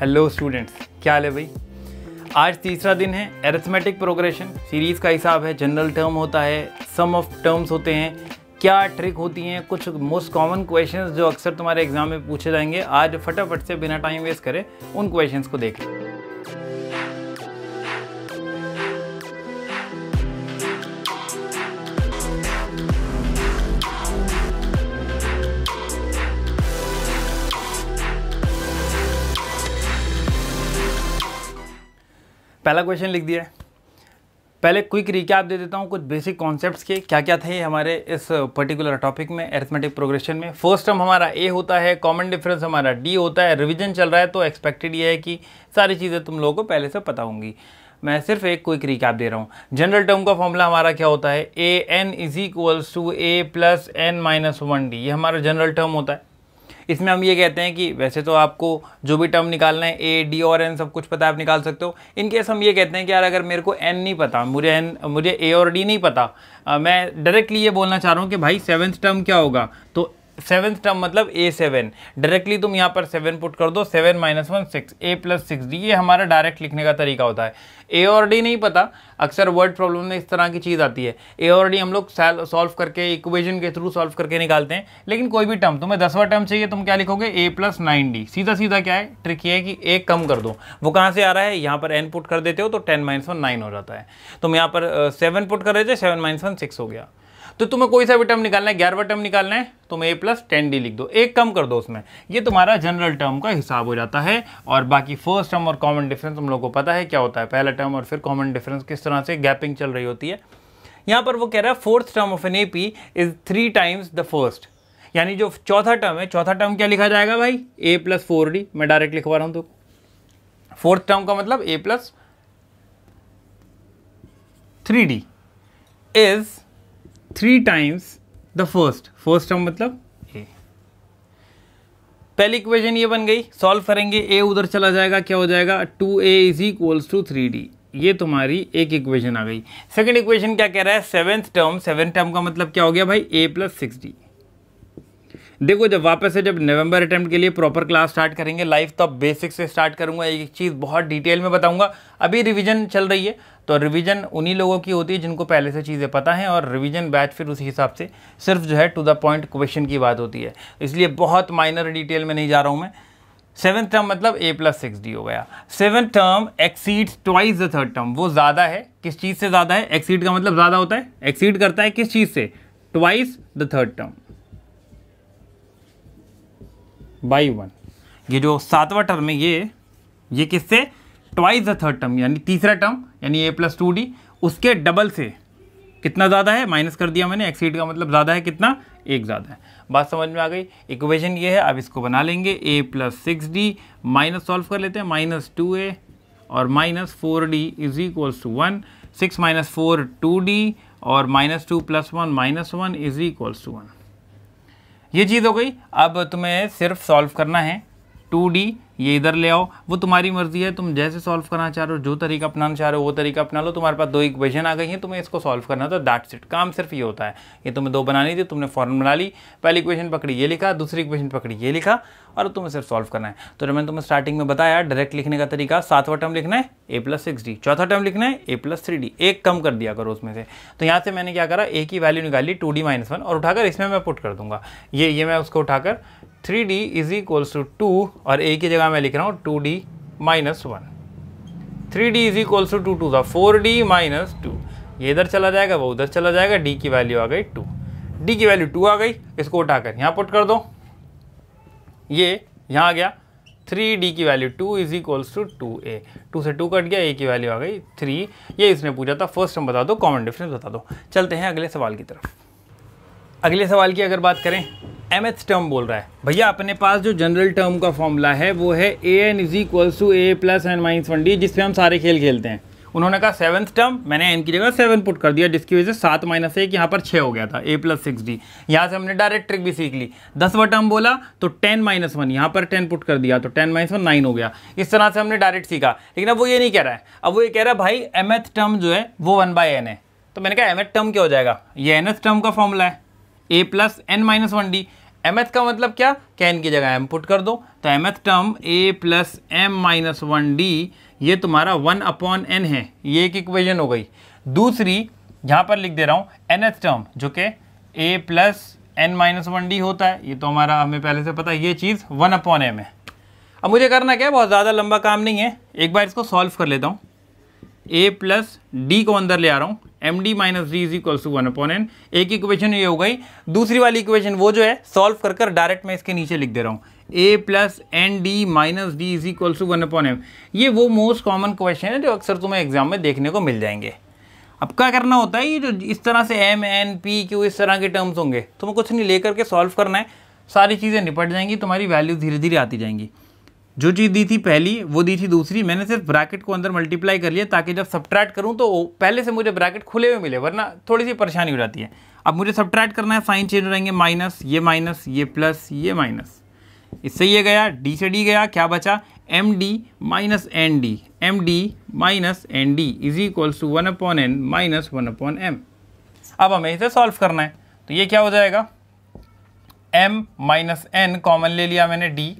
hello students क्या हाल है भाई आज तीसरा दिन है एरथमेटिक प्रोग्रेशन सीरीज़ का हिसाब है जनरल टर्म होता है सम ऑफ टर्म्स होते हैं क्या ट्रिक होती हैं कुछ मोस्ट कॉमन क्वेश्चंस जो अक्सर तुम्हारे एग्जाम में पूछे जाएंगे आज फटाफट से बिना टाइम वेस्ट करें उन क्वेश्चंस को देख लें पहला क्वेश्चन लिख दिया है पहले क्विक रिकैप दे देता हूँ कुछ बेसिक कॉन्सेप्ट्स के क्या क्या थे हमारे इस पर्टिकुलर टॉपिक में एरिथमेटिक प्रोग्रेशन में फर्स्ट टर्म हमारा ए होता है कॉमन डिफरेंस हमारा डी होता है रिवीजन चल रहा है तो एक्सपेक्टेड ये है कि सारी चीज़ें तुम लोगों को पहले से पता होंगी मैं सिर्फ एक क्विक रिकैप दे रहा हूँ जनरल टर्म का फॉर्मूला हमारा क्या होता है A N is equals to A plus N minus one D ये हमारा जनरल टर्म होता है इसमें हम ये कहते हैं कि वैसे तो आपको जो भी टर्म निकालना है ए डी और एन सब कुछ पता है आप निकाल सकते हो इनकेस हम ये कहते हैं कि यार अगर मेरे को एन नहीं पता मुझे एन मुझे ए और डी नहीं पता आ, मैं डायरेक्टली ये बोलना चाह रहा हूँ कि भाई सेवन्थ टर्म क्या होगा तो सेवन्थ टर्म मतलब ए सेवन डायरेक्टली तुम यहाँ पर सेवन पुट कर दो seven minus one six a plus six d ये हमारा डायरेक्ट लिखने का तरीका होता है ए और डी नहीं पता अक्सर वर्ड प्रॉब्लम में इस तरह की चीज़ आती है ए और डी हम लोग सॉल्व करके इक्वेजन के थ्रू सॉल्व करके निकालते हैं लेकिन कोई भी टर्म तुम्हें दसवा टर्म चाहिए तुम क्या लिखोगे ए प्लस नाइन डी सीधा सीधा क्या है ट्रिक ये है कि एक कम कर दो वो कहाँ से आ रहा है यहाँ पर एन पुट कर देते हो तो टेन माइनस वन नाइन हो जाता है तुम यहाँ पर सेवन पुट कर रहे थे सेवन माइनस वन सिक्स हो गया तो तुम्हें कोई सा भी टर्म निकालना है ग्यारहवा टर्म निकालना है तुम ए प्लस टेन डी लिख दो एक कम कर दो उसमें ये तुम्हारा जनरल टर्म का हिसाब हो जाता है और बाकी फर्स्ट टर्म और कॉमन डिफरेंस तुम लोग को पता है क्या होता है पहला टर्म और फिर कॉमन डिफरेंस किस तरह से गैपिंग चल रही होती है यहाँ पर वो कह रहा है fourth term of an A P is three times the first यानी जो चौथा टर्म है चौथा टर्म क्या लिखा जाएगा भाई ए प्लस फोर डी मैं डायरेक्ट लिखवा रहा हूँ तो फोर्थ टर्म का मतलब ए plus three D is three times the first first term मतलब ए पहली इक्वेशन ये बन गई सॉल्व करेंगे ए उधर चला जाएगा क्या हो जाएगा two a is equals to three D ये तुम्हारी एक इक्वेशन आ गई सेकंड इक्वेशन क्या कह रहा है सेवेंथ टर्म सेवेंथ टर्म का मतलब क्या हो गया भाई ए प्लस सिक्स डी देखो जब वापस से जब नवंबर अटैम्प्ट के लिए प्रॉपर क्लास स्टार्ट करेंगे लाइफ तो अब बेसिक से स्टार्ट करूंगा एक चीज़ बहुत डिटेल में बताऊंगा अभी रिवीजन चल रही है तो रिवीजन उन्हीं लोगों की होती है जिनको पहले से चीज़ें पता हैं और रिवीजन बैच फिर उसी हिसाब से सिर्फ जो है टू द पॉइंट क्वेश्चन की बात होती है इसलिए बहुत माइनर डिटेल में नहीं जा रहा हूँ मैं सेवन टर्म मतलब ए प्लस सिक्स डी हो गया seven term exceed twice the third term वो ज़्यादा है किस चीज़ से ज़्यादा है एक्सीड का मतलब ज़्यादा होता है एक्सीड करता है किस चीज़ से twice the third term by one ये जो सातवां टर्म है ये ये किससे ट्वाइस द थर्ड टर्म यानी तीसरा टर्म यानी ए प्लस टू डी उसके डबल से कितना ज़्यादा है माइनस कर दिया मैंने एक्सीड का मतलब ज़्यादा है कितना एक ज़्यादा है बात समझ में आ गई इक्वेशन ये है अब इसको बना लेंगे a plus six d minus solve कर लेते हैं माइनस टू ए और minus four d is equals to one six minus four two d और minus two plus one minus one is equals to one ये चीज़ हो गई अब तुम्हें सिर्फ सॉल्व करना है टू डी ये इधर ले आओ वो तुम्हारी मर्जी है तुम जैसे सॉल्व करना चाह रहे हो जो तरीका अपनाना चाह रहे हो वो तरीका अपना लो तुम्हारे पास दो इक्वेशन आ गई हैं तुम्हें इसको सॉल्व करना तो दैट्स इट काम सिर्फ ये होता है ये तुम्हें दो बनानी थी तुमने फॉर्म बना ली पहली इक्वेशन पकड़ी ये लिखा दूसरी इक्वेशन पकड़ी ये लिखा और तुम्हें सिर्फ सॉल्व करना है तो मैंने तुम्हें स्टार्टिंग में बताया डायरेक्ट लिखने का तरीका सातवा टर्म लिखना है ए प्लस सिक्स डी चौथा टर्म लिखना है ए प्लस थ्री डी एक कम कर दिया करो उसमें से तो यहाँ से मैंने क्या करा ए की वैल्यू निकाली टू डी माइनस वन और उठाकर इसमें मैं पुट कर दूंगा ये ये मैं उसको उठाकर three D is equals to two और ए की जगह मैं लिख रहा हूँ two D minus one three D is equals to two two two four D minus two ये इधर चला जाएगा वो उधर चला जाएगा डी की वैल्यू आ गई टू डी की वैल्यू टू आ गई इसको उठाकर यहाँ पुट कर दो ये यहाँ आ गया थ्री डी की value two is equals to two two A two two cut गया ए की वैल्यू आ गई थ्री ये इसने पूछा था फर्स्ट हम बता दो कॉमन डिफरेंस बता दो चलते हैं अगले सवाल की तरफ अगले सवाल की अगर बात करें एम एथ टर्म बोल रहा है भैया अपने पास जो जनरल टर्म का फॉर्मूला है वो है A N is equals to A plus N minus one D जिसपे हम सारे खेल खेलते हैं उन्होंने कहा सेवन्थ टर्म मैंने एन की जगह सेवन पुट कर दिया जिसकी वजह से सात माइनस एक यहाँ पर छः हो गया था ए प्लस सिक्स डी यहाँ से हमने डायरेक्ट ट्रिक भी सीख ली दसवा टर्म बोला तो टेन माइनस वन यहाँ पर टेन पुट कर दिया तो टेन माइनस वन नाइन हो गया इस तरह से हमने डायरेक्ट सीखा लेकिन अब वो ये नहीं कह रहा है अब वो ये कह रहा है भाई एम टर्म जो है वो वन बाय एन है तो मैंने कहा एम टर्म क्या हो जाएगा ये एन टर्म का फॉर्मूला है ए plus N minus one D M th का मतलब क्या कैन की जगह एम पुट कर दो तो M th term A plus M minus one D ये तुम्हारा वन अपॉन एन है ये एक इक्वेशन हो गई दूसरी यहाँ पर लिख दे रहा हूँ एन एथ टर्म जो कि A plus N minus one D होता है ये तो हमारा हमें पहले से पता है ये चीज़ वन अपॉन एम है अब मुझे करना क्या है बहुत ज़्यादा लंबा काम नहीं है एक बार इसको सॉल्व कर लेता हूँ ए प्लस डी को अंदर ले आ रहा हूँ M D minus D is equal to one upon N एक इक्वेशन ये हो गई दूसरी वाली इक्वेशन वो जो है सॉल्व कर कर डायरेक्ट मैं इसके नीचे लिख दे रहा हूँ A plus N D minus D is equals to one upon M ये वो मोस्ट कॉमन क्वेश्चन है जो अक्सर तुम्हें एग्जाम में देखने को मिल जाएंगे अब क्या करना होता है ये जो इस तरह से एम एन पी क्यू इस तरह के टर्म्स होंगे तुम्हें कुछ नहीं लेकर के सॉल्व करना है सारी चीज़ें निपट जाएंगी तुम्हारी वैल्यू धीरे धीरे आती जाएंगी जो चीज़ दी थी पहली वो दी थी दूसरी मैंने सिर्फ ब्रैकेट को अंदर मल्टीप्लाई कर लिया ताकि जब सब्ट्रैक्ट करूँ तो पहले से मुझे ब्रैकेट खुले हुए मिले वरना थोड़ी सी परेशानी हो जाती है अब मुझे सब्ट्रैक्ट करना है साइन चेंज हो जाएंगे माइनस ये माइनस ये प्लस ये माइनस इससे ये गया डी से डी गया क्या बचा M D minus N D M D minus N D is equals to one upon N minus one upon M अब हमें इसे सॉल्व करना है तो ये क्या हो जाएगा एम माइनस एन कॉमन ले लिया मैंने डी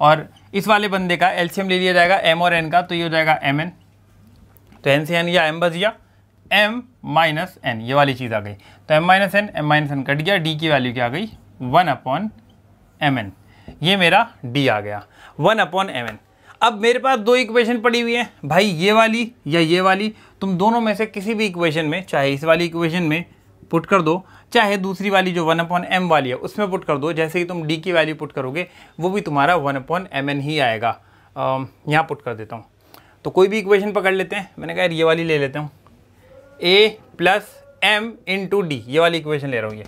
और इस वाले बंदे का एल्शियम ले लिया जाएगा एम और एन का तो ये हो जाएगा एम एन तो एन से एन या एम बस गया एम माइनस एन ये वाली चीज़ आ गई तो M minus N M minus N cut गया डी की वैल्यू क्या आ गई वन अपॉन एम एन ये मेरा डी आ गया वन अपॉन एम एन अब मेरे पास दो इक्वेशन पड़ी हुई है भाई ये वाली या ये वाली तुम दोनों में से किसी भी इक्वेशन में चाहे इस वाली इक्वेशन में पुट कर दो चाहे दूसरी वाली जो वन अपॉन एम वाली है उसमें पुट कर दो जैसे कि तुम डी की वैल्यू पुट करोगे वो भी तुम्हारा वन अपॉन एम एन ही आएगा यहाँ पुट कर देता हूँ तो कोई भी इक्वेशन पकड़ लेते हैं मैंने कहा यार ये वाली ले लेता हूँ A plus M into D ये वाली इक्वेशन ले रहा हूँ ये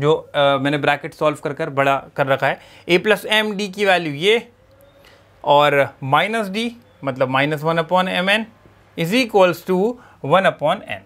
जो आ, मैंने ब्रैकेट सॉल्व कर कर बड़ा कर रखा है ए प्लस एम डी की वैल्यू ये और माइनस डी मतलब minus one upon M N is equals to one upon N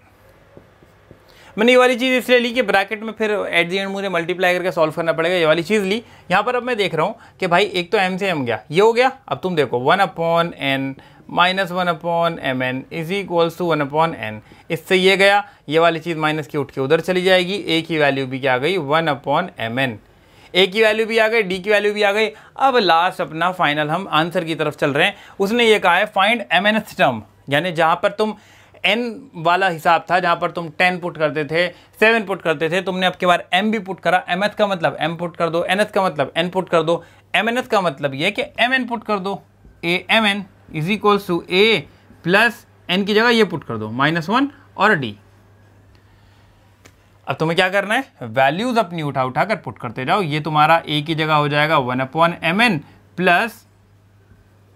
मैंने ये वाली चीज़ इसलिए ली कि ब्रैकेट में फिर एट दी एंड मुझे मल्टीप्लाई करके सॉल्व करना पड़ेगा ये वाली चीज़ ली यहाँ पर अब मैं देख रहा हूँ कि भाई एक तो एम से एम गया ये हो गया अब तुम देखो one upon N minus one upon M N is equals to one upon N इससे ये गया ये वाली चीज़ माइनस की उठ के उधर चली जाएगी ए की वैल्यू भी क्या आ गई one upon M N A की वैल्यू भी आ गई डी की वैल्यू भी आ गई अब लास्ट अपना फाइनल हम आंसर की तरफ चल रहे हैं उसने ये कहा है find M N S term यानी जहाँ पर तुम एन वाला हिसाब था जहां पर तुम टेन पुट करते थे सेवन पुट करते थे तुमने अब के बार एम भी पुट करा एम का मतलब एम पुट कर दो एन का मतलब एन पुट कर दो एम का मतलब ये कि एम एन पुट कर दो A M N is equals to A plus N की जगह ये पुट कर दो माइनस वन और डी अब तुम्हें क्या करना है वैल्यूज अपनी उठा उठा कर पुट करते जाओ ये तुम्हारा ए की जगह हो जाएगा one upon M N plus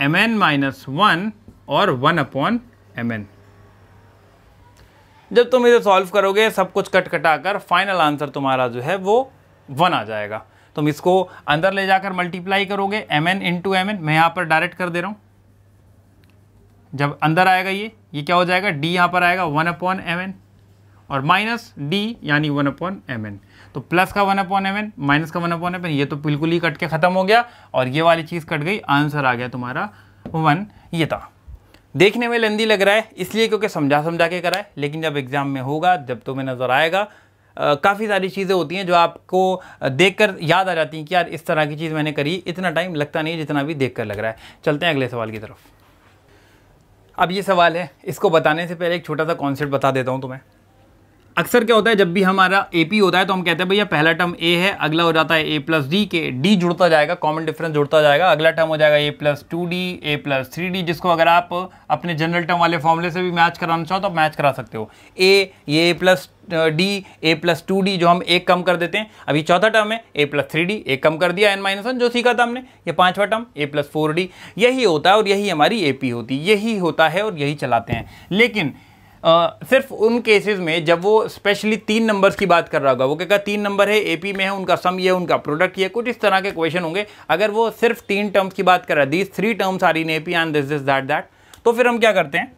M N minus one और वन अपॉन एम एन जब तुम इसे सॉल्व करोगे सब कुछ कट कटा कर फाइनल आंसर तुम्हारा जो है वो वन आ जाएगा तुम इसको अंदर ले जाकर मल्टीप्लाई करोगे M N into M N मैं यहाँ पर डायरेक्ट कर दे रहा हूँ जब अंदर आएगा ये ये क्या हो जाएगा डी यहाँ पर आएगा वन अपॉन एम एन और माइनस डी यानी वन अपॉन एम एन तो प्लस का one upon M N minus का वन अपॉन एम एन ये तो बिल्कुल ही कट के ख़त्म हो गया और ये वाली चीज़ कट गई आंसर आ गया तुम्हारा वन ये था देखने में लेंदी लग रहा है इसलिए क्योंकि समझा समझा के कराए लेकिन जब एग्ज़ाम में होगा जब तुम्हें नज़र आएगा काफ़ी सारी चीज़ें होती हैं जो आपको देखकर याद आ जाती हैं कि यार इस तरह की चीज़ मैंने करी इतना टाइम लगता नहीं जितना भी देखकर लग रहा है चलते हैं अगले सवाल की तरफ अब ये सवाल है इसको बताने से पहले एक छोटा सा कॉन्सेप्ट बता देता हूँ तुम्हें अक्सर क्या होता है जब भी हमारा ए पी होता है तो हम कहते हैं भैया पहला टर्म ए है अगला हो जाता है ए प्लस डी के डी जुड़ता जाएगा कॉमन डिफरेंस जुड़ता जाएगा अगला टर्म हो जाएगा A plus two D A plus three D जिसको अगर आप अपने जनरल टर्म वाले फॉर्मूले से भी मैच कराना चाहो तो मैच करा सकते हो ए ये A plus D A plus two D जो हम एक कम कर देते हैं अभी चौथा टर्म है ए प्लस थ्री डी एक कम कर दिया एन माइनस वन जो सीखा था हमने ये पांचवा term A plus four D यही होता है और यही हमारी ए पी होती है यही होता है और यही चलाते हैं लेकिन सिर्फ उन केसेस में जब वो स्पेशली तीन नंबर्स की बात कर रहा होगा वो कहेगा तीन नंबर है एपी में है उनका सम ये उनका प्रोडक्ट ये कुछ इस तरह के क्वेश्चन होंगे अगर वो सिर्फ तीन टर्म्स की बात कर रहा है these three terms are in A P and this this that that तो फिर हम क्या करते हैं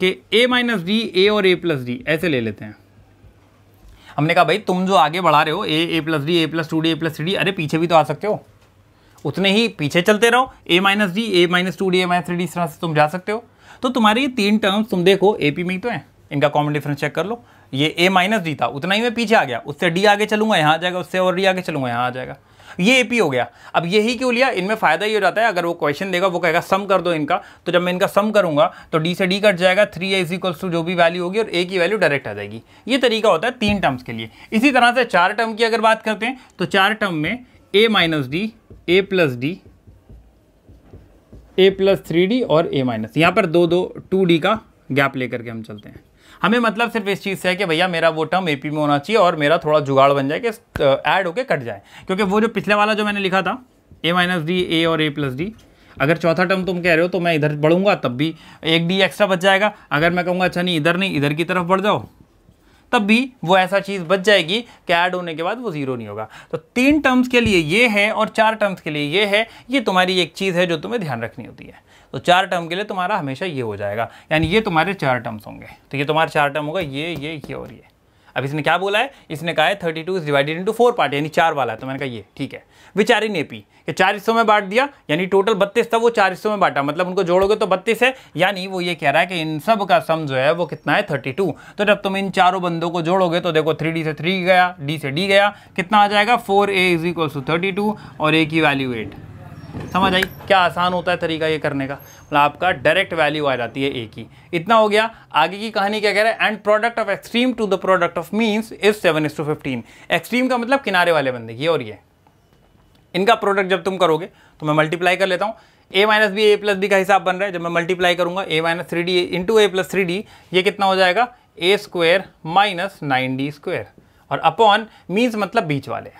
कि ए माइनस डी ए और ए प्लस डी ऐसे ले लेते हैं हमने कहा भाई तुम जो आगे बढ़ा रहे हो A A plus D A plus two D A plus three D अरे पीछे भी तो आ सकते हो उतने ही पीछे चलते रहो A minus D A minus two D A minus three D इस तरह से तुम जा सकते हो तो तुम्हारे ये तीन टर्म्स तुम देखो एपी में ही तो हैं इनका कॉमन डिफरेंस चेक कर लो ये ए माइनस डी था उतना ही मैं पीछे आ गया उससे डी आगे चलूंगा यहाँ आ जाएगा उससे और डी आगे चलूंगा यहाँ आ जाएगा ये ए पी हो गया अब यही क्यों लिया इनमें फ़ायदा ये हो जाता है अगर वो क्वेश्चन देगा वो कहेगा सम कर दो इनका तो जब मैं इनका सम करूंगा तो डी से डी कट जाएगा थ्री ए इक्वल्स टू जो भी वैल्यू होगी और ए की वैल्यू डायरेक्ट आ जाएगी ये तरीका होता है तीन टर्म्स के लिए इसी तरह से चार टर्म की अगर बात करते हैं तो चार टर्म में A minus D A plus D A plus three D और ए माइनस यहाँ पर दो दो टू डी का गैप लेकर के हम चलते हैं हमें मतलब सिर्फ इस चीज़ से है कि भैया मेरा वो टर्म एपी में होना चाहिए और मेरा थोड़ा जुगाड़ बन जाए कि ऐड होके कट जाए क्योंकि वो जो पिछले वाला जो मैंने लिखा था ए माइनस डी ए और ए प्लस डी अगर चौथा टर्म तुम कह रहे हो तो मैं इधर बढ़ूंगा तब भी एक डी एक्स्ट्रा बच जाएगा अगर मैं कहूँगा अच्छा नहीं इधर नहीं इधर की तरफ बढ़ जाओ तब भी वो ऐसा चीज़ बच जाएगी कि ऐड होने के बाद वो ज़ीरो नहीं होगा तो तीन टर्म्स के लिए ये है और चार टर्म्स के लिए ये है ये तुम्हारी एक चीज़ है जो तुम्हें ध्यान रखनी होती है तो चार टर्म के लिए तुम्हारा हमेशा ये हो जाएगा यानी ये तुम्हारे चार टर्म्स होंगे तो ये तुम्हारा चार टर्म होगा ये ये ये और ये अब इसने क्या बोला है इसने कहा है thirty two is divided into four part यानी चार वाला है तो मैंने कहा ये ठीक है विचार इन एपी कि चार हिस्सों में बांट दिया यानी टोटल बत्तीस था वो चार हिस्सों में बांटा मतलब उनको जोड़ोगे तो बत्तीस है यानी वो ये कह रहा है कि इन सब का सम जो है वो कितना है थर्टी टू तो जब तुम इन चारों बंदों को जोड़ोगे तो देखो थ्री डी से थ्री गया डी से डी गया कितना आ जाएगा four A is equals to thirty two और ए की वैल्यू एट समझ आई क्या आसान होता है तरीका ये करने का मतलब आपका डायरेक्ट वैल्यू आ जाती है ए की इतना हो गया आगे की कहानी क्या कह रहा है and product of extreme to the product of means is seven is to fifteen extreme का मतलब किनारे वाले बंदे की और ये इनका प्रोडक्ट जब तुम करोगे तो मैं मल्टीप्लाई कर लेता हूँ A minus B A plus B का हिसाब बन रहा है जब मैं मल्टीप्लाई करूंगा A minus three D into A plus three D ये कितना हो जाएगा A square minus nine D square और अपॉन मीन्स मतलब बीच वाले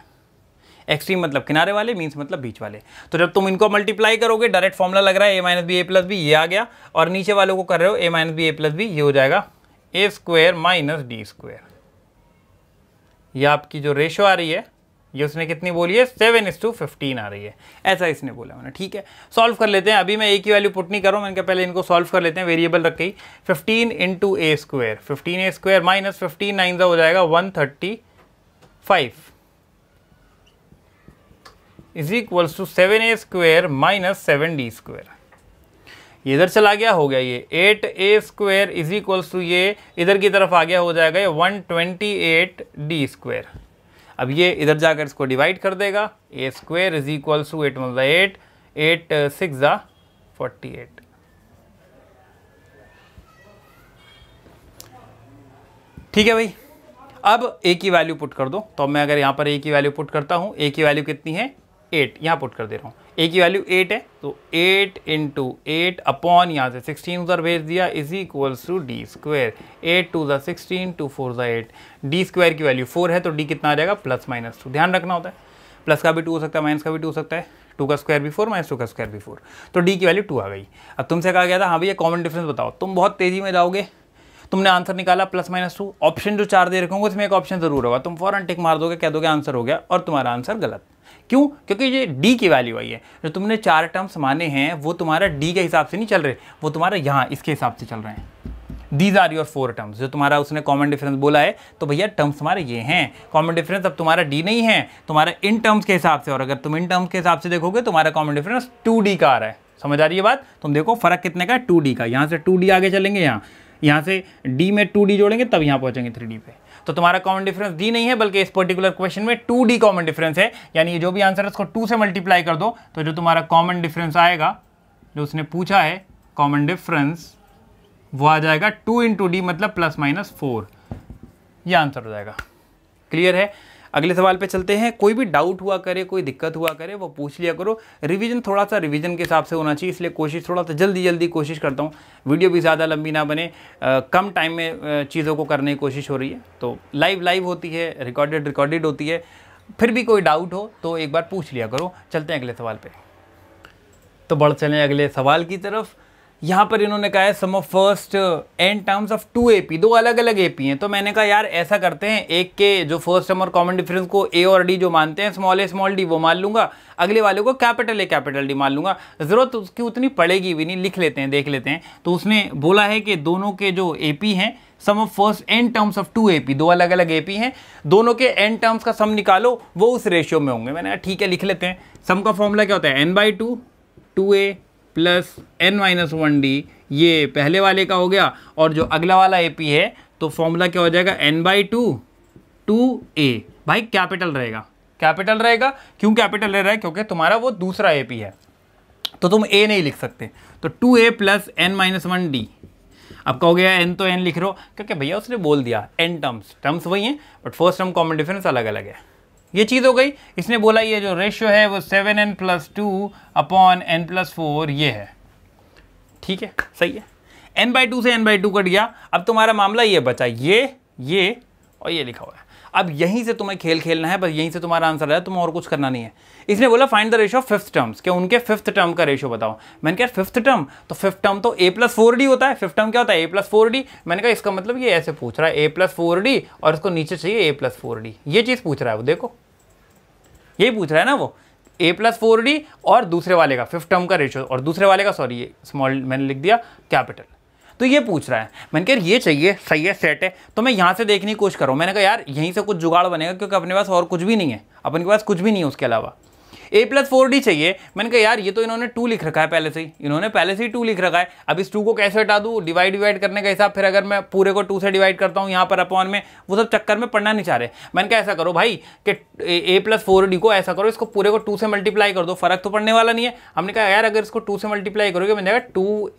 एक्सट्रीम मतलब किनारे वाले मीन्स मतलब बीच वाले तो जब तुम इनको मल्टीप्लाई करोगे डायरेक्ट फॉर्मुला लग रहा है A minus B A plus B ये आ गया और नीचे वालों को कर रहे हो A minus B A plus B ये हो जाएगा A square minus D square ये आपकी जो रेशो आ रही है ये उसने कितनी बोली है सेवन इस टू फिफ्टीन आ रही है ऐसा इसने बोला मैंने ठीक है सॉल्व कर लेते हैं अभी मैं ए की वैल्यू पुट नहीं कर रहा हूँ मैंने कहा पहले इनको सॉल्व कर लेते हैं वेरिएबल रख के ही fifteen into A square fifteen A square minus fifteen nine हो जाएगा one thirty five is equals to seven A square minus seven D square इधर चला गया हो गया ये eight A square is equals to ये इधर की तरफ आ गया हो जाएगा ये one twenty eight D square अब ये इधर जाकर इसको डिवाइड कर देगा A square is equals to eight मतलब एट एट सिक्स ज़ा फोर्टी एट ठीक है भाई अब ए की वैल्यू पुट कर दो तो मैं अगर यहाँ पर ए की वैल्यू पुट करता हूँ ए की वैल्यू कितनी है एट यहाँ पुट कर दे रहा हूँ ए की वैल्यू एट है तो एट इंटू एट अपॉन यहाँ से सिक्सटीन उधर भेज दिया is equals to D square eight to the sixteen two four the eight D square की वैल्यू फोर है तो डी कितना आ जाएगा प्लस माइनस टू ध्यान रखना होता है प्लस का भी टू हो सकता है माइनस का भी टू हो सकता है टू का स्क्वायर भी फोर माइनस टू का स्क्वायर भी फोर तो डी की वैल्यू टू आ गई अब तुमसे कहा गया था हाँ भैया कॉमन डिफरेंस बताओ तुम बहुत तेज़ी में जाओगे तुमने आंसर निकाला प्लस माइनस टू ऑप्शन जो चार दे रखे होंगे उसमें एक ऑप्शन ज़रूर होगा तुम फौरन टिक मार दोगे कह दोगे आंसर हो गया और तुम्हारा आंसर गलत क्यों क्योंकि ये डी की वैल्यू आई है जो तुमने चार टर्म्स माने हैं वो तुम्हारा डी के हिसाब से नहीं चल रहे वो तुम्हारा यहाँ इसके हिसाब से चल रहे हैं these are your four terms जो तुम्हारा उसने कॉमन डिफरेंस बोला है तो भैया टर्म्स हमारे ये हैं कॉमन डिफरेंस अब तुम्हारा डी नहीं है तुम्हारा इन टर्म्स के हिसाब से और अगर तुम इन टर्म्स के हिसाब से देखोगे तुम्हारा कॉमन डिफरेंस टू डी का आ रहा है समझ आ रही है बात तुम देखो फर्क कितने का है टू का यहाँ से टू डी आगे चलेंगे यहाँ यहाँ से डी में टू डी जोड़ेंगे तब यहाँ पहुँचेंगे थ्री डी पे तो तुम्हारा कॉमन डिफरेंस डी नहीं है बल्कि इस पर्टिकुलर क्वेश्चन में टू डी कॉमन डिफरेंस है यानी जो भी आंसर है उसको टू से मल्टीप्लाई कर दो तो जो तुम्हारा कॉमन डिफरेंस आएगा जो उसने पूछा है कॉमन डिफरेंस वो आ जाएगा टू इंटू डी मतलब प्लस माइनस फोर ये आंसर हो जाएगा क्लियर है अगले सवाल पे चलते हैं कोई भी डाउट हुआ करे कोई दिक्कत हुआ करे वो पूछ लिया करो रिवीजन थोड़ा सा रिवीजन के हिसाब से होना चाहिए इसलिए कोशिश थोड़ा सा जल्दी जल्दी कोशिश करता हूँ वीडियो भी ज़्यादा लंबी ना बने आ, कम टाइम में चीज़ों को करने की कोशिश हो रही है तो लाइव लाइव होती है रिकॉर्डेड रिकॉर्डेड होती है फिर भी कोई डाउट हो तो एक बार पूछ लिया करो चलते हैं अगले सवाल पर तो बढ़ चलें अगले सवाल की तरफ यहाँ पर इन्होंने कहा है sum of first and terms of two AP दो अलग अलग एपी हैं तो मैंने कहा यार ऐसा करते हैं एक के जो फर्स्ट टर्म और कॉमन डिफरेंस को ए और डी जो मानते हैं स्मॉल ए स्मॉल डी वो मान लूंगा अगले वाले को कैपिटल ए कैपिटल डी मान लूंगा ज़रूरत उसकी उतनी पड़ेगी भी नहीं लिख लेते हैं देख लेते हैं तो उसने बोला है कि दोनों के जो ए पी हैं sum of first N terms of two P दो अलग अलग पी हैं दोनों के एन टर्म्स का सम निकालो वो उस रेशियो में होंगे मैंने कहा ठीक है लिख लेते हैं सम का फॉर्मूला क्या होता है N by two two A plus N minus one D ये पहले वाले का हो गया और जो अगला वाला ए पी है तो फॉर्मूला क्या हो जाएगा N by two two A भाई कैपिटल रहेगा कैपिटल रहेगा क्यों कैपिटल रह रहा है क्योंकि तुम्हारा वो दूसरा ए पी है तो तुम ए नहीं लिख सकते तो टू ए plus N minus one D अब गया एन तो एन लिख रहे हो क्योंकि भैया उसने बोल दिया एन टर्म्स टर्म्स वही हैं but first term common difference अलग अलग है ये चीज़ हो गई इसने बोला ये जो रेशियो है वो seven N plus two upon N plus four ये है ठीक है सही है एन बाई टू से एन बाई टू कट गया अब तुम्हारा मामला ये बचा ये ये और ये लिखा हुआ है अब यहीं से तुम्हें खेल खेलना है बस यहीं से तुम्हारा आंसर आया तुम्हें और कुछ करना नहीं है इसने बोला find the ratio fifth terms के उनके फिफ्थ टर्म का रेशो बताओ मैंने कहा फिफ्थ टर्म तो फिफ्थ टर्म तो ए प्लस फोर डी होता है फिफ्थ टर्म क्या होता है ए प्लस फोर डी मैंने कहा इसका मतलब ये ऐसे पूछ रहा है ए प्लस फोर डी और इसको नीचे चाहिए ए प्लस फोर डी ये चीज़ पूछ रहा है वो देखो यही पूछ रहा है ना वो ए प्लस फोर डी और दूसरे वाले का फिफ्थ टर्म का रेशो और दूसरे वाले का सॉरी ये स्मॉल मैंने लिख दिया कैपिटल तो ये पूछ रहा है मैंने कहा ये चाहिए सही है सेट है तो मैं यहाँ से देखने की कोशिश करूँ मैंने कहा यार यहीं से कुछ जुगाड़ बनेगा क्योंकि अपने पास और कुछ भी नहीं है अपने पास कुछ भी नहीं है उसके अलावा ए प्लस फोर डी चाहिए मैंने कहा यार ये तो इन्होंने टू लिख रखा है पहले से ही इन्होंने पहले से ही टू लिख रखा है अब इस टू को कैसे हटा दूँ डिवाइड डिवाइड करने का हिसाब फिर अगर मैं पूरे को टू से डिवाइड करता हूँ यहाँ पर अपॉन में वो सब चक्कर में पढ़ना नहीं चाह रहे मैंने कहा ऐसा करो भाई कि ए प्लस फोर डी को ऐसा करो इसको पूरे को टू से मल्टीप्लाई कर दो फर्क तो पड़ने वाला नहीं है हमने कहा यार अगर इसको टू से मल्टीप्लाई करोगे मैंने कहा टू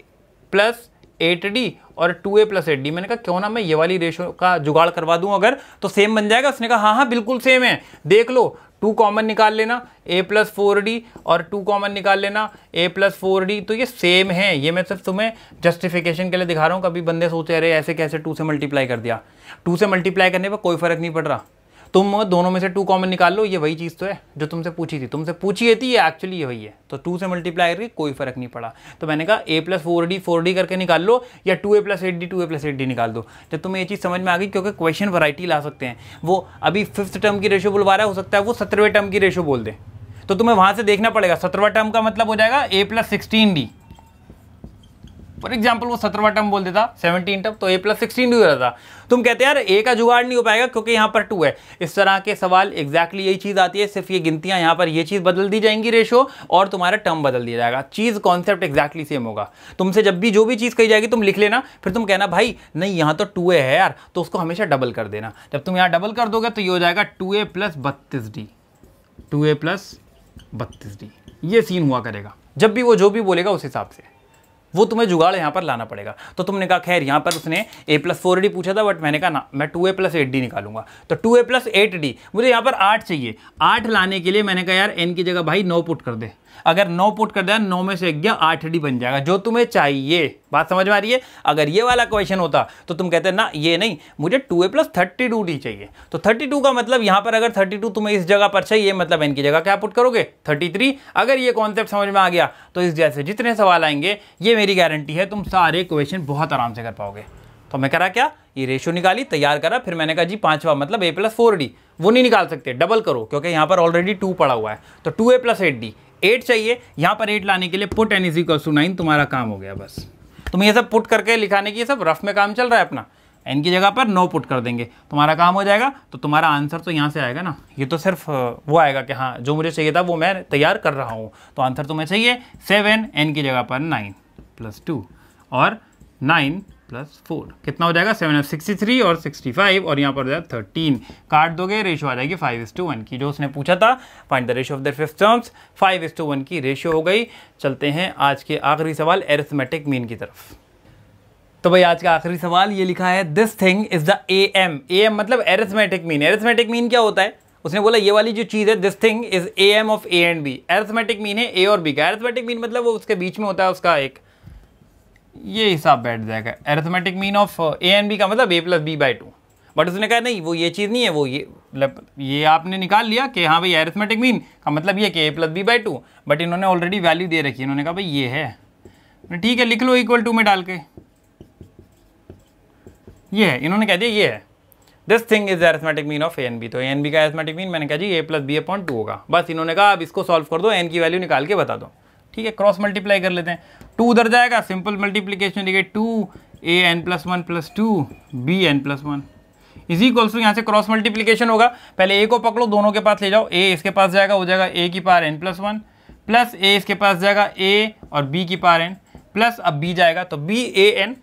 प्लस एट डी और टू ए प्लस एट डी मैंने कहा क्यों ना मैं ये वाली रेशो का जुगाड़ करवा दूं अगर तो सेम बन जाएगा उसने कहा हाँ हाँ बिल्कुल सेम है देख लो टू कॉमन निकाल लेना ए प्लस फोर डी और टू कॉमन निकाल लेना ए प्लस फोर डी तो ये सेम है ये मैं सिर्फ तुम्हें जस्टिफिकेशन के लिए दिखा रहा हूँ कभी बंदे सोचे अरे ऐसे कैसे टू से मल्टीप्लाई कर दिया टू से मल्टीप्लाई करने पर कोई फर्क नहीं पड़ रहा तुम दोनों में से टू कॉमन निकाल लो ये वही चीज़ तो है जो तुमसे पूछी थी तुमसे पूछी थी तो ये एक्चुअली ये वही है तो टू से मल्टीप्लाई करके कोई फर्क नहीं पड़ा तो मैंने कहा A plus four D four D करके निकाल लो या टू ए प्लस एट डी टू ए प्लस एट डी निकाल दो जब तुम्हें ये चीज़ समझ में आ गई क्योंकि क्वेश्चन वराइटी ला सकते हैं वो अभी फिफ्थ टर्म की रेशो बुलवा रहा है हो सकता है वो सत्रहवें टर्म की रेशो बोल दे तो तुम्हें वहाँ से देखना पड़ेगा सत्रहवा टर्म का मतलब हो जाएगा A plus sixteen D for example वो सत्रहवा टर्म बोल देता सेवनटीन टर्म तो ए प्लस सिक्सटीन भी हो जाता तुम कहते यार ए का जुगाड़ नहीं हो पाएगा क्योंकि यहाँ पर टू है इस तरह के सवाल एग्जैक्टली यही चीज़ आती है सिर्फ ये गिनतियाँ यहाँ पर ये चीज़ बदल दी जाएंगी रेशो और तुम्हारा टर्म बदल दिया जाएगा चीज़ कॉन्सेप्ट एग्जैक्टली सेम होगा तुमसे जब भी जो भी चीज़ कही जाएगी तुम लिख लेना फिर तुम कहना भाई नहीं यहाँ तो टू है यार तो उसको हमेशा डबल कर देना जब तुम यहाँ डबल कर दोगे तो ये हो जाएगा टू ए प्लस बत्तीस डी टू ए प्लस बत्तीस डी ये सीन हुआ करेगा जब भी वो जो भी बोलेगा उस हिसाब से वो तुम्हें जुगाड़ यहाँ पर लाना पड़ेगा तो तुमने कहा खैर यहाँ पर उसने ए प्लस फोर डी पूछा था बट मैंने कहा ना मैं टू ए प्लस एट डी निकालूंगा तो टू ए प्लस एट डी मुझे यहाँ पर आठ चाहिए आठ लाने के लिए मैंने कहा यार एन की जगह भाई नौ पुट कर दे अगर नौ पुट कर दिया नौ में से एक आठ डी बन जाएगा जो तुम्हें चाहिए बात समझ में आ रही है अगर ये वाला क्वेश्चन होता तो तुम कहते ना ये नहीं मुझे टू ए प्लस थर्टी टू डी चाहिए तो थर्टी टू का मतलब यहाँ पर अगर थर्टी टू तुम्हें इस जगह पर चाहिए मतलब इनकी जगह क्या पुट करोगे थर्टी थ्री अगर ये कॉन्सेप्ट समझ में आ गया तो इस जैसे जितने सवाल आएंगे ये मेरी गारंटी है तुम सारे क्वेश्चन बहुत आराम से कर पाओगे तो मैं करा क्या ये रेशो निकाली तैयार करा फिर मैंने कहा जी पांचवा मतलब ए प्लस फोर डी वो नहीं निकाल सकते डबल करो क्योंकि यहाँ पर ऑलरेडी टू पड़ा हुआ है तो टू ए प्लस एट डी एट चाहिए यहाँ पर एट लाने के लिए put N is equals to nine तुम्हारा काम हो गया बस तुम ये सब पुट करके लिखाने की ये सब रफ में काम चल रहा है अपना एन की जगह पर नो पुट कर देंगे तुम्हारा काम हो जाएगा तो तुम्हारा आंसर तो यहाँ से आएगा ना ये तो सिर्फ वो आएगा कि हाँ जो मुझे चाहिए था वो मैं तैयार कर रहा हूँ तो आंसर तुम्हें चाहिए सेवन एन की जगह पर नाइन प्लस टू और नाइन प्लस फोर कितना हो जाएगा सेवन ऑफ सिक्सटी थ्री और सिक्सटी फाइव और यहाँ पर हो जाएगा थर्टीन काट दोगे रेशो आ जाएगी फाइव इज टू वन की जो उसने पूछा था find the ratio of the fifth terms five is to one की रेशियो हो गई चलते हैं आज के आखिरी सवाल एरिथमेटिक मीन की तरफ तो भाई आज का आखिरी सवाल ये लिखा है this thing is the A M A M मतलब एरिथमेटिक मीन एरिथमेटिक मीन क्या होता है उसने बोला ये वाली जो चीज़ है this thing is A M of A and B arithmetic mean है ए और बी का एरिथमेटिक मीन मतलब वो उसके बीच में होता है उसका एक ये हिसाब बैठ जाएगा arithmetic mean of A and B का मतलब ए plus B by two but उसने कहा नहीं वो ये चीज़ नहीं है वो ये मतलब ये आपने निकाल लिया कि हाँ भाई एरेथमेटिक मीन का मतलब ये कि A plus B by two but इन्होंने ऑलरेडी वैल्यू दे रखी है इन्होंने कहा भाई ये है तो ठीक है लिख लो इक्वल टू में डाल के ये है इन्होंने कह दिया ये है this thing is arithmetic mean of A and B तो ए एन बी का एरेथमेटिक मीन मैंने कहा जी A plus B upon two होगा बस इन्होंने कहा अब इसको सॉल्व कर दो एन की वैल्यू निकाल के बता दो ठीक है क्रॉस मल्टीप्लाई कर लेते हैं टू उधर जाएगा सिंपल मल्टीप्लीकेशन देखिए two A N plus one plus two B N plus one इसी कॉल्स यहाँ से क्रॉस मल्टीप्लीकेशन होगा पहले ए को पकड़ो दोनों के पास ले जाओ ए इसके पास जाएगा हो जाएगा ए की पार N plus one plus A इसके पास जाएगा ए और बी की पार एन प्लस अब बी जाएगा तो बी ए एन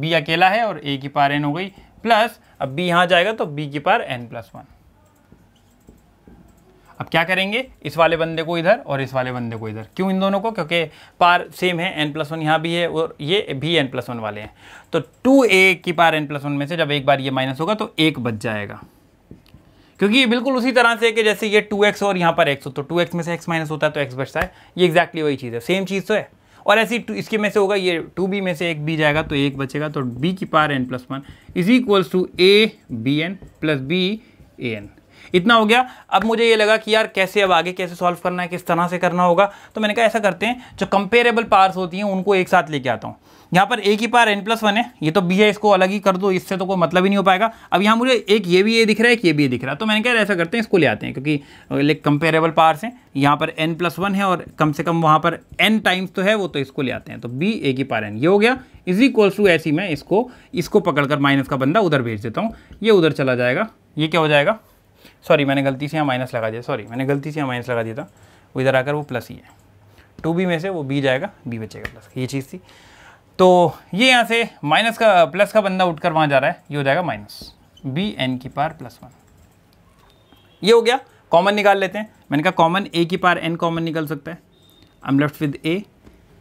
बी अकेला है और ए की पार एन हो गई प्लस अब बी यहाँ जाएगा तो बी की पार एन प्लस वन अब क्या करेंगे इस वाले बंदे को इधर और इस वाले बंदे को इधर क्यों इन दोनों को क्योंकि पार सेम है एन प्लस वन यहाँ भी है और ये भी एन प्लस वन वाले हैं तो टू ए की पार एन प्लस वन में से जब एक बार ये माइनस होगा तो एक बच जाएगा क्योंकि ये बिल्कुल उसी तरह से कि जैसे ये टू एक्स और यहाँ पर एक्स हो तो टू एक्स में से एक्स माइनस होता है तो एक्स बचता है ये एक्जैक्टली वही चीज़ है सेम चीज़ तो है और ऐसी इसके में से होगा ये टू बी में से एक बी जाएगा तो एक बचेगा तो बी की पार N plus one is equals to A B N plus B A N इतना हो गया अब मुझे ये लगा कि यार कैसे अब आगे कैसे सॉल्व करना है किस तरह से करना होगा तो मैंने कहा ऐसा करते हैं जो कंपेरेबल पार्स होती हैं उनको एक साथ लेके आता हूँ यहाँ पर एक ही पार एन प्लस वन है ये तो बी है इसको अलग ही कर दो इससे तो कोई मतलब ही नहीं हो पाएगा अब यहाँ मुझे एक ये भी ये दिख रहा है एक ये भी ये दिख रहा है तो मैंने कहा ऐसा करते हैं इसको ले आते हैं क्योंकि कंपेरेबल पार्स हैं यहाँ पर एन प्लस वन है और कम से कम वहाँ पर एन टाइम्स तो है वो तो इसको ले आते हैं तो बी एक ही पार एन ये हो गया इजी इक्वल्स टू ऐसी मैं इसको इसको कर माइनस का बंदा उधर भेज देता हूँ ये उधर चला जाएगा ये क्या हो जाएगा सॉरी मैंने गलती से यहाँ माइनस लगा दिया सॉरी मैंने गलती से यहाँ माइनस लगा दिया था वो इधर आकर वो प्लस ही है टू बी में से वो बी जाएगा बी बचेगा प्लस ये चीज़ थी तो ये यहाँ से माइनस का प्लस का बंदा उठ कर वहाँ जा रहा है ये हो जाएगा माइनस बी एन की पार प्लस वन ये हो गया कॉमन निकाल लेते हैं मैंने कहा कॉमन ए की पार एन कॉमन निकल सकता है I am left with A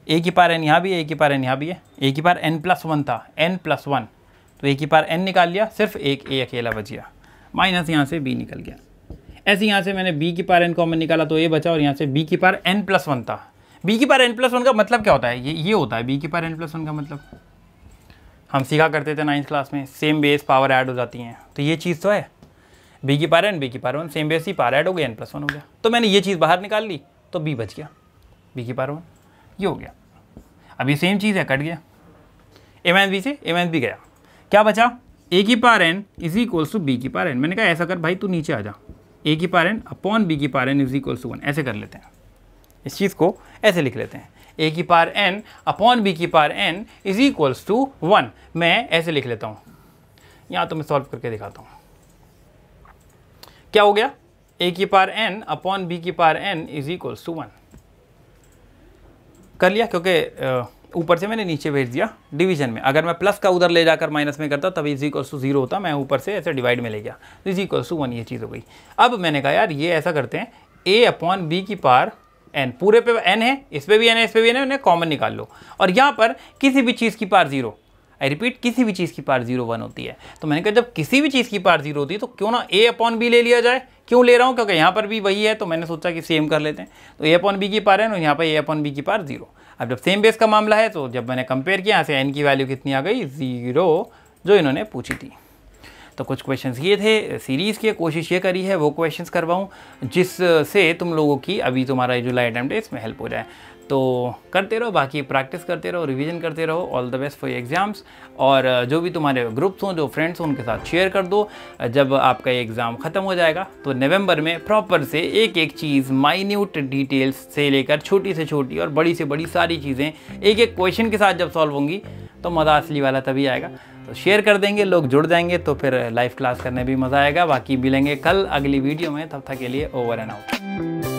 A की पार एन यहाँ भी है ए की पार एन यहाँ भी है ए की पार एन प्लस वन था एन प्लस वन तो ए की पार एन निकाल लिया सिर्फ एक ए अकेला बच गया माइनस यहाँ से बी निकल गया ऐसे यहाँ से मैंने बी की पार एन कॉमन निकाला तो ये बचा और यहाँ से बी की पार एन प्लस वन था बी की पार एन प्लस वन का मतलब क्या होता है ये ये होता है बी की पार एन प्लस वन का मतलब हम सीखा करते थे नाइन्थ क्लास में सेम बेस पावर ऐड हो जाती हैं तो ये चीज़ तो है बी की पार एन बी की पार वन सेम बेस ही पार ऐड हो गया एन प्लस वन हो गया तो मैंने ये चीज़ बाहर निकाल ली तो बी बच गया बी की पार वन ये हो गया अब ये सेम चीज़ है कट गया एम एन बी से एम एन बी गया क्या बचा ए की पार N is equals to B की पार एन मैंने कहा ऐसा कर भाई तू नीचे आ जा ए की पार एन अपॉन बी की पार N is equals to one ऐसे कर लेते हैं इस चीज़ को ऐसे लिख लेते हैं ए की पार एन अपॉन बी की पार N is equals to one मैं ऐसे लिख लेता हूँ यहाँ तो मैं सॉल्व करके दिखाता हूँ क्या हो गया ए की पार एन अपॉन बी की पार N is equals to one कर लिया क्योंकि ऊपर से मैंने नीचे भेज दिया डिवीजन में अगर मैं प्लस का उधर ले जाकर माइनस में करता तभी इज इक्वल्स टू जीरो होता मैं ऊपर से ऐसे डिवाइड में ले गया तो इज इक्वल्स टू वन ये चीज़ हो गई अब मैंने कहा यार ये ऐसा करते हैं ए अपॉन बी की पार एन पूरे पे एन है इस पर भी एन है इस पर भी एन है उन्हें कॉमन निकाल लो और यहाँ पर किसी भी चीज़ की पार जीरो आई रिपीट किसी भी चीज़ की पार जीरो वन होती है तो मैंने कहा जब किसी भी चीज़ की पार जीरो होती है तो क्यों ना ए अपॉन बी ले लिया जाए क्यों ले रहा हूँ क्योंकि यहाँ पर भी वही है तो मैंने सोचा कि सेम कर लेते हैं तो ए अपॉन बी की पार है और यहाँ पर ए अपॉन बी की पार जीरो अब जब सेम बेस का मामला है तो जब मैंने कंपेयर किया यहाँ से एन की वैल्यू कितनी आ गई ज़ीरो जो इन्होंने पूछी थी तो कुछ क्वेश्चंस ये थे सीरीज़ की कोशिश ये करी है वो क्वेश्चंस करवाऊँ जिससे तुम लोगों की अभी तुम्हारा जुलाई अटैम्प्ट इसमें हेल्प हो जाए तो करते रहो बाकी प्रैक्टिस करते रहो रिवीजन करते रहो all the best for exams और जो भी तुम्हारे ग्रुप्स हों जो फ्रेंड्स हों उनके साथ शेयर कर दो जब आपका एग्ज़ाम ख़त्म हो जाएगा तो नवंबर में प्रॉपर से एक एक चीज़ माइन्यूट डिटेल्स से लेकर छोटी से छोटी और बड़ी से बड़ी सारी चीज़ें एक एक क्वेश्चन के साथ जब सॉल्व होंगी तो मज़ा असली वाला तभी आएगा तो शेयर कर देंगे लोग जुड़ जाएंगे तो फिर लाइव क्लास करने भी मज़ा आएगा बाकी मिलेंगे कल अगली वीडियो में तब तक के लिए ओवर एंड आउट